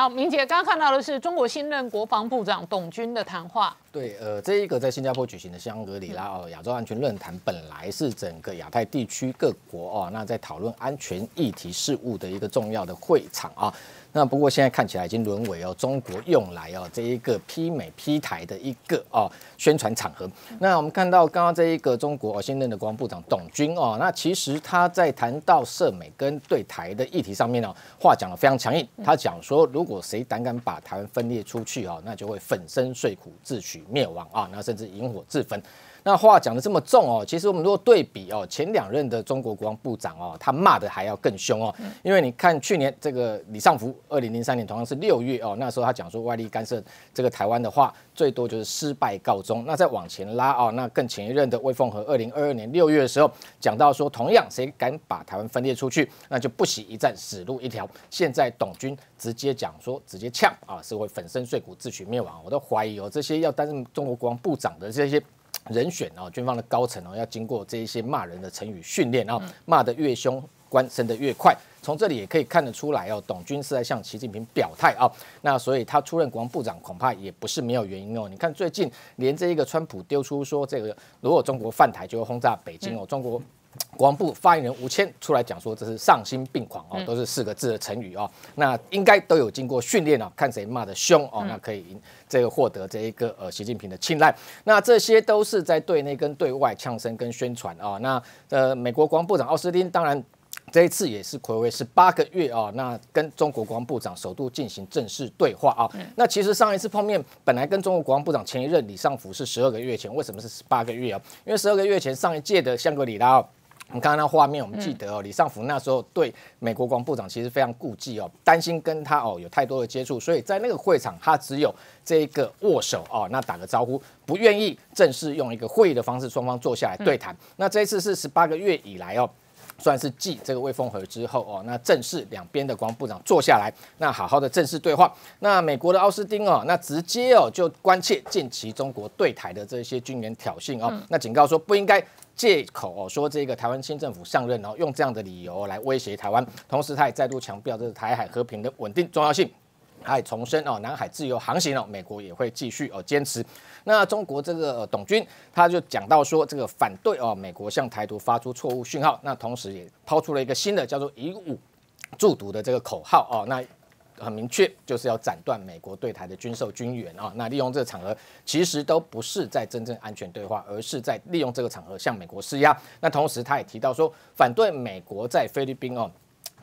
好，明姐刚刚看到的是中国新任国防部长董军的谈话。对，呃，这一个在新加坡举行的香格里拉哦亚洲安全论坛，本来是整个亚太地区各国哦，那在讨论安全议题事务的一个重要的会场啊。那不过现在看起来已经沦为哦中国用来哦这一个批美批台的一个哦宣传场合。那我们看到刚刚这一个中国哦现任的国防部长董军哦，那其实他在谈到涉美跟对台的议题上面哦，话讲的非常强硬。他讲说，如果谁胆敢把台湾分裂出去哦，那就会粉身碎骨自取。灭亡啊，那甚至引火自焚。那话讲的这么重哦，其实我们如果对比哦，前两任的中国国防部长哦，他骂的还要更凶哦。因为你看去年这个李尚福，二零零三年同样是六月哦，那时候他讲说外力干涉这个台湾的话，最多就是失败告终。那再往前拉哦，那更前一任的魏凤和，二零二二年六月的时候讲到说，同样谁敢把台湾分裂出去，那就不惜一战死路一条。现在董军直接讲说，直接呛啊，是会粉身碎骨自取灭亡。我都怀疑哦，这些要担任中国国防部长的这些。人选哦，军方的高层哦，要经过这一些骂人的成语训练啊，骂得越凶，官升得越快。从这里也可以看得出来哦，董军是在向习近平表态啊。那所以他出任国防部长恐怕也不是没有原因哦。你看最近连这一个川普丢出说，这个如果中国犯台，就会轰炸北京哦，中国。国防部发言人吴谦出来讲说，这是丧心病狂哦，都是四个字的成语哦。那应该都有经过训练啊，看谁骂的凶哦。那可以这个获得这一个呃习近平的青睐。那这些都是在对内跟对外呛声跟宣传啊。那呃，美国国防部长奥斯汀当然这一次也是暌违是八个月啊，那跟中国国防部长首度进行正式对话啊。那其实上一次碰面本来跟中国国防部长前一任李尚福是十二个月前，为什么是十八个月啊？因为十二个月前上一届的香格里拉。你看刚刚那画面，我们记得哦，李尚福那时候对美国国防部长其实非常顾忌哦，担心跟他哦有太多的接触，所以在那个会场他只有这个握手哦，那打个招呼，不愿意正式用一个会议的方式双方坐下来对谈。那这一次是十八个月以来哦，算是继这个魏凤和之后哦，那正式两边的国防部长坐下来，那好好的正式对话。那美国的奥斯汀哦，那直接哦就关切近期中国对台的这些军援挑衅哦。那警告说不应该。借口哦说这个台湾新政府上任，然后用这样的理由来威胁台湾，同时他也再度强调这个台海和平的稳定重要性，他也重申哦南海自由航行哦，美国也会继续哦坚持。那中国这个董军他就讲到说这个反对哦美国向台独发出错误讯号，那同时也抛出了一个新的叫做以武助毒的这个口号哦，那。很明确，就是要斩断美国对台的军售军援啊！那利用这个场合，其实都不是在真正安全对话，而是在利用这个场合向美国施压。那同时，他也提到说，反对美国在菲律宾哦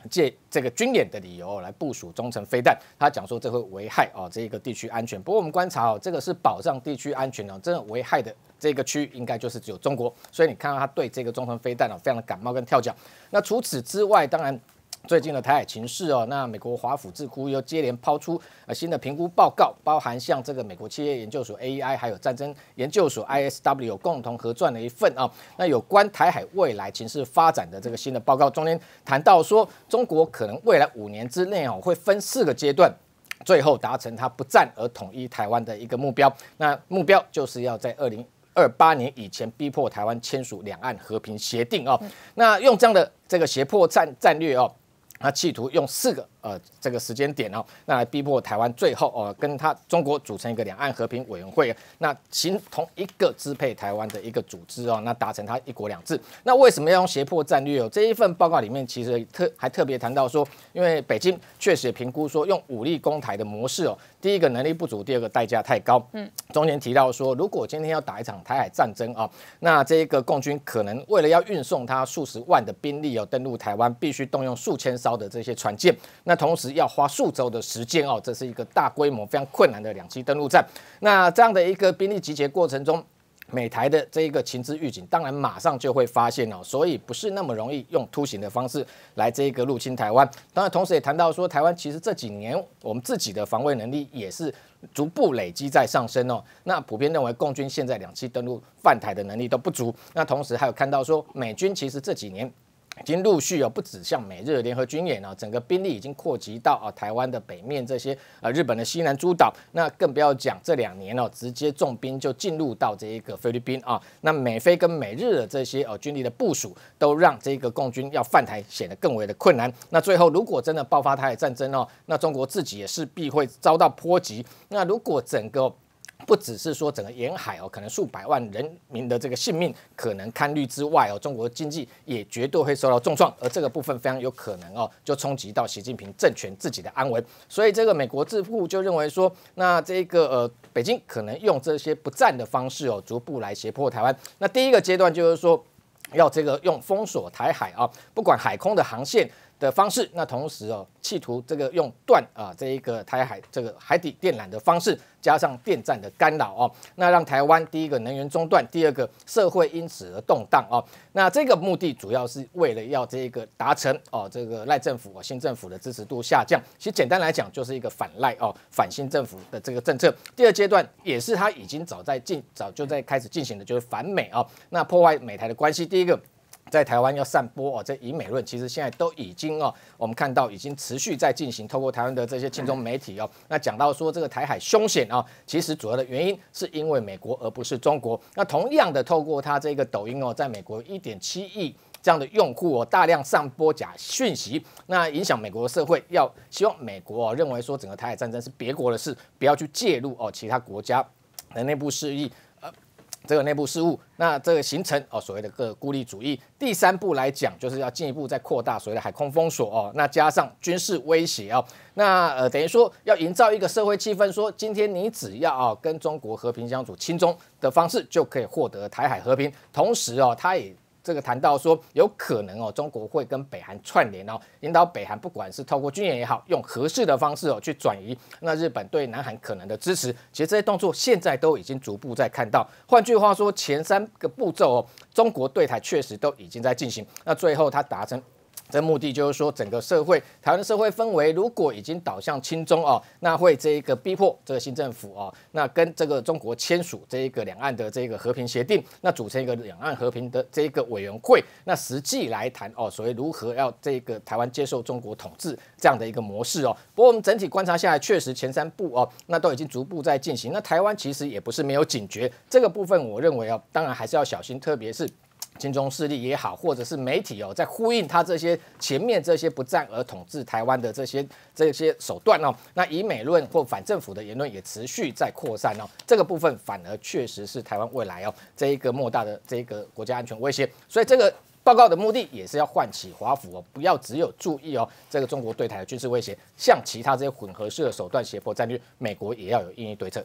借这个军演的理由来部署中程飞弹。他讲说，这会危害哦这一个地区安全。不过我们观察哦，这个是保障地区安全的，真的危害的这个区应该就是只有中国。所以你看到他对这个中程飞弹哦非常的感冒跟跳脚。那除此之外，当然。最近的台海情势哦，那美国华府智库又接连抛出呃新的评估报告，包含像这个美国企业研究所 AEI，还有战争研究所 ISW 共同合撰的一份啊，那有关台海未来情势发展的这个新的报告，中间谈到说，中国可能未来五年之内哦，会分四个阶段，最后达成他不战而统一台湾的一个目标，那目标就是要在二零二八年以前逼迫台湾签署两岸和平协定哦。那用这样的这个胁迫战战略哦。他企图用四个。呃，这个时间点哦，那来逼迫台湾最后哦，跟他中国组成一个两岸和平委员会，那形同一个支配台湾的一个组织哦，那达成他一国两制。那为什么要用胁迫战略？哦？这一份报告里面，其实特还特别谈到说，因为北京确实评估说，用武力攻台的模式哦，第一个能力不足，第二个代价太高。嗯，中间提到说，如果今天要打一场台海战争啊，那这个共军可能为了要运送他数十万的兵力哦，登陆台湾，必须动用数千艘的这些船舰。那同时要花数周的时间哦，这是一个大规模非常困难的两栖登陆战。那这样的一个兵力集结过程中，美台的这一个情资预警当然马上就会发现哦，所以不是那么容易用突袭的方式来这一个入侵台湾。当然，同时也谈到说，台湾其实这几年我们自己的防卫能力也是逐步累积在上升哦。那普遍认为，共军现在两栖登陆犯台的能力都不足。那同时还有看到说，美军其实这几年。已经陆续有不止像美日联合军演啊，整个兵力已经扩及到啊台湾的北面这些啊日本的西南诸岛，那更不要讲这两年哦，直接重兵就进入到这一个菲律宾啊，那美菲跟美日的这些哦军力的部署，都让这个共军要犯台显得更为的困难。那最后如果真的爆发台海战争哦，那中国自己也势必会遭到波及。那如果整个不只是说整个沿海哦，可能数百万人民的这个性命可能堪虑之外哦，中国经济也绝对会受到重创，而这个部分非常有可能哦，就冲击到习近平政权自己的安危。所以这个美国智库就认为说，那这个呃北京可能用这些不战的方式哦，逐步来胁迫台湾。那第一个阶段就是说，要这个用封锁台海啊，不管海空的航线。的方式，那同时哦，企图这个用断啊这一个台海这个海底电缆的方式，加上电站的干扰哦，那让台湾第一个能源中断，第二个社会因此而动荡哦，那这个目的主要是为了要这个达成哦这个赖政府哦、新政府的支持度下降，其实简单来讲就是一个反赖哦反新政府的这个政策，第二阶段也是他已经早在进早就在开始进行的就是反美哦，那破坏美台的关系，第一个。在台湾要散播哦，这以美论，其实现在都已经哦，我们看到已经持续在进行，透过台湾的这些亲中媒体哦，那讲到说这个台海凶险啊，其实主要的原因是因为美国而不是中国。那同样的，透过他这个抖音哦，在美国一点七亿这样的用户哦，大量散播假讯息，那影响美国社会，要希望美国哦认为说整个台海战争是别国的事，不要去介入哦其他国家的内部事宜。这个内部事务，那这个形成哦所谓的个孤立主义。第三步来讲，就是要进一步再扩大所谓的海空封锁哦，那加上军事威胁哦，那呃等于说要营造一个社会气氛，说今天你只要啊跟中国和平相处、亲中的方式，就可以获得台海和平。同时哦，他也。这个谈到说有可能哦，中国会跟北韩串联哦，引导北韩不管是透过军演也好，用合适的方式哦去转移那日本对南韩可能的支持。其实这些动作现在都已经逐步在看到。换句话说，前三个步骤哦，中国对台确实都已经在进行。那最后他达成。这目的就是说，整个社会，台湾的社会氛围如果已经倒向亲中哦，那会这一个逼迫这个新政府哦，那跟这个中国签署这一个两岸的这个和平协定，那组成一个两岸和平的这一个委员会，那实际来谈哦，所谓如何要这个台湾接受中国统治这样的一个模式哦。不过我们整体观察下来，确实前三步哦，那都已经逐步在进行。那台湾其实也不是没有警觉这个部分，我认为啊，当然还是要小心，特别是。金中势力也好，或者是媒体哦，在呼应他这些前面这些不战而统治台湾的这些这些手段哦，那以美论或反政府的言论也持续在扩散哦，这个部分反而确实是台湾未来哦这一个莫大的这一个国家安全威胁，所以这个报告的目的也是要唤起华府哦，不要只有注意哦这个中国对台的军事威胁，像其他这些混合式的手段胁迫战略，美国也要有应对对策。